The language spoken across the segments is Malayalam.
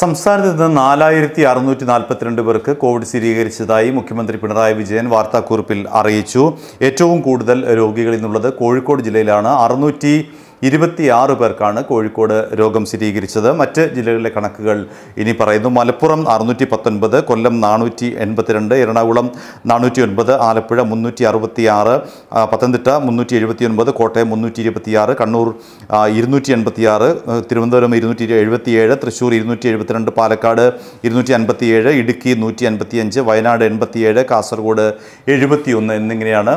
സംസ്ഥാനത്ത് നിന്ന് നാലായിരത്തി അറുന്നൂറ്റി നാൽപ്പത്തിരണ്ട് പേർക്ക് കോവിഡ് സ്ഥിരീകരിച്ചതായി മുഖ്യമന്ത്രി പിണറായി വിജയൻ വാർത്താക്കുറിപ്പിൽ അറിയിച്ചു ഏറ്റവും കൂടുതൽ രോഗികളിൽ നിന്നുള്ളത് കോഴിക്കോട് ജില്ലയിലാണ് അറുന്നൂറ്റി ഇരുപത്തിയാറ് പേർക്കാണ് കോഴിക്കോട് രോഗം സ്ഥിരീകരിച്ചത് മറ്റ് ജില്ലകളിലെ കണക്കുകൾ ഇനി പറയുന്നു മലപ്പുറം അറുന്നൂറ്റി പത്തൊൻപത് കൊല്ലം നാനൂറ്റി എൺപത്തിരണ്ട് എറണാകുളം നാനൂറ്റി ഒൻപത് ആലപ്പുഴ മുന്നൂറ്റി അറുപത്തി ആറ് പത്തനംതിട്ട മുന്നൂറ്റി എഴുപത്തി ഒൻപത് കോട്ടയം മുന്നൂറ്റി ഇരുപത്തിയാറ് കണ്ണൂർ ഇരുന്നൂറ്റി എൺപത്തിയാറ് തിരുവനന്തപുരം ഇരുന്നൂറ്റി എഴുപത്തിയേഴ് തൃശ്ശൂർ ഇരുന്നൂറ്റി എഴുപത്തിരണ്ട് പാലക്കാട് ഇരുന്നൂറ്റി അൻപത്തിയേഴ് ഇടുക്കി നൂറ്റി അൻപത്തിയഞ്ച് വയനാട് എൺപത്തിയേഴ് കാസർഗോഡ് എഴുപത്തിയൊന്ന് എന്നിങ്ങനെയാണ്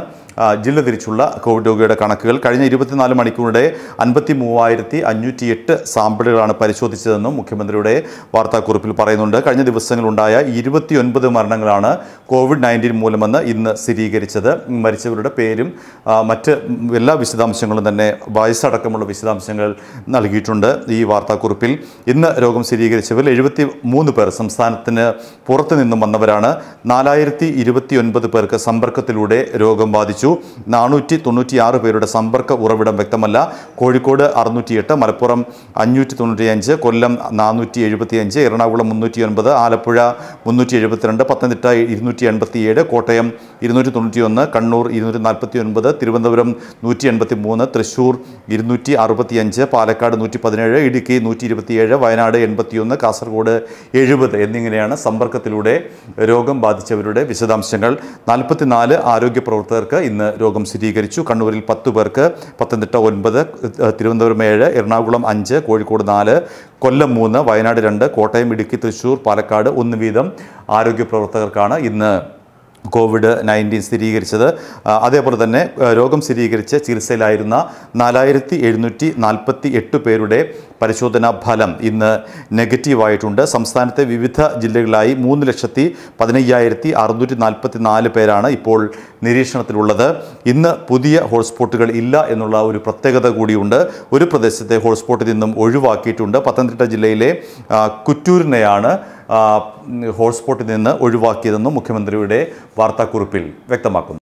ജില്ല തിരിച്ചുള്ള കോവിഡ് രോഗിയുടെ കണക്കുകൾ കഴിഞ്ഞ ഇരുപത്തിനാല് മണിക്കൂറിടെ അൻപത്തി മൂവായിരത്തി അഞ്ഞൂറ്റി എട്ട് സാമ്പിളുകളാണ് പരിശോധിച്ചതെന്നും മുഖ്യമന്ത്രിയുടെ വാർത്താക്കുറിപ്പിൽ പറയുന്നുണ്ട് കഴിഞ്ഞ ദിവസങ്ങളുണ്ടായ ഇരുപത്തിയൊൻപത് മരണങ്ങളാണ് കോവിഡ് നയൻറ്റീൻ മൂലമെന്ന് ഇന്ന് സ്ഥിരീകരിച്ചത് മരിച്ചവരുടെ പേരും മറ്റ് എല്ലാ വിശദാംശങ്ങളും തന്നെ വയസ്സടക്കമുള്ള വിശദാംശങ്ങൾ നൽകിയിട്ടുണ്ട് ഈ വാർത്താക്കുറിപ്പിൽ ഇന്ന് രോഗം സ്ഥിരീകരിച്ചവരിൽ എഴുപത്തി മൂന്ന് പേർ സംസ്ഥാനത്തിന് പുറത്തു നിന്നും വന്നവരാണ് നാലായിരത്തി ഇരുപത്തിയൊൻപത് പേർക്ക് സമ്പർക്കത്തിലൂടെ രോഗം ബാധിച്ചു അറിയിച്ചു നാനൂറ്റി തൊണ്ണൂറ്റിയാറ് പേരുടെ സമ്പർക്ക ഉറവിടം വ്യക്തമല്ല കോഴിക്കോട് അറുന്നൂറ്റിയെട്ട് മലപ്പുറം അഞ്ഞൂറ്റി തൊണ്ണൂറ്റിയഞ്ച് കൊല്ലം നാനൂറ്റി എഴുപത്തിയഞ്ച് എറണാകുളം മുന്നൂറ്റി ഒൻപത് ആലപ്പുഴ മുന്നൂറ്റി എഴുപത്തിരണ്ട് പത്തനംതിട്ട ഇരുന്നൂറ്റി എൺപത്തിയേഴ് കോട്ടയം ഇരുന്നൂറ്റി തൊണ്ണൂറ്റി ഒന്ന് കണ്ണൂർ ഇരുന്നൂറ്റി നാൽപ്പത്തി ഒൻപത് തിരുവനന്തപുരം നൂറ്റി എൺപത്തി മൂന്ന് തൃശ്ശൂർ ഇരുന്നൂറ്റി അറുപത്തിയഞ്ച് പാലക്കാട് നൂറ്റി പതിനേഴ് ഇടുക്കി നൂറ്റി ഇരുപത്തിയേഴ് വയനാട് എൺപത്തിയൊന്ന് കാസർഗോഡ് എഴുപത് എന്നിങ്ങനെയാണ് സമ്പർക്കത്തിലൂടെ രോഗം ബാധിച്ചവരുടെ വിശദാംശങ്ങൾ നാൽപ്പത്തിനാല് ആരോഗ്യ പ്രവർത്തകർക്ക് ഇന്ന് ഇന്ന് രോഗം സ്ഥിരീകരിച്ചു കണ്ണൂരിൽ പത്ത് പേർക്ക് പത്തനംതിട്ട ഒൻപത് തിരുവനന്തപുരം ഏഴ് എറണാകുളം അഞ്ച് കോഴിക്കോട് നാല് കൊല്ലം മൂന്ന് വയനാട് രണ്ട് കോട്ടയം ഇടുക്കി തൃശൂർ പാലക്കാട് ഒന്ന് വീതം ആരോഗ്യ പ്രവർത്തകർക്കാണ് ഇന്ന് കോവിഡ് നയൻറ്റീൻ സ്ഥിരീകരിച്ചത് അതേപോലെ തന്നെ രോഗം സ്ഥിരീകരിച്ച് ചികിത്സയിലായിരുന്ന നാലായിരത്തി എഴുന്നൂറ്റി നാൽപ്പത്തി എട്ട് പേരുടെ പരിശോധനാ ഫലം ഇന്ന് നെഗറ്റീവായിട്ടുണ്ട് സംസ്ഥാനത്തെ വിവിധ ജില്ലകളിലായി മൂന്ന് ലക്ഷത്തി പതിനയ്യായിരത്തി അറുന്നൂറ്റി നാൽപ്പത്തി നാല് പേരാണ് ഇപ്പോൾ നിരീക്ഷണത്തിലുള്ളത് ഇന്ന് പുതിയ ഹോട്ട്സ്പോട്ടുകൾ ഇല്ല എന്നുള്ള ഒരു പ്രത്യേകത കൂടിയുണ്ട് ഒരു പ്രദേശത്തെ ഹോട്ട്സ്പോട്ടിൽ നിന്നും ഒഴിവാക്കിയിട്ടുണ്ട് പത്തനംതിട്ട ജില്ലയിലെ കുറ്റൂരിനെയാണ് ഹോട്ട്സ്പോട്ടിൽ നിന്ന് ഒഴിവാക്കിയതെന്നും മുഖ്യമന്ത്രിയുടെ വാർത്താക്കുറിപ്പിൽ വ്യക്തമാക്കുന്നു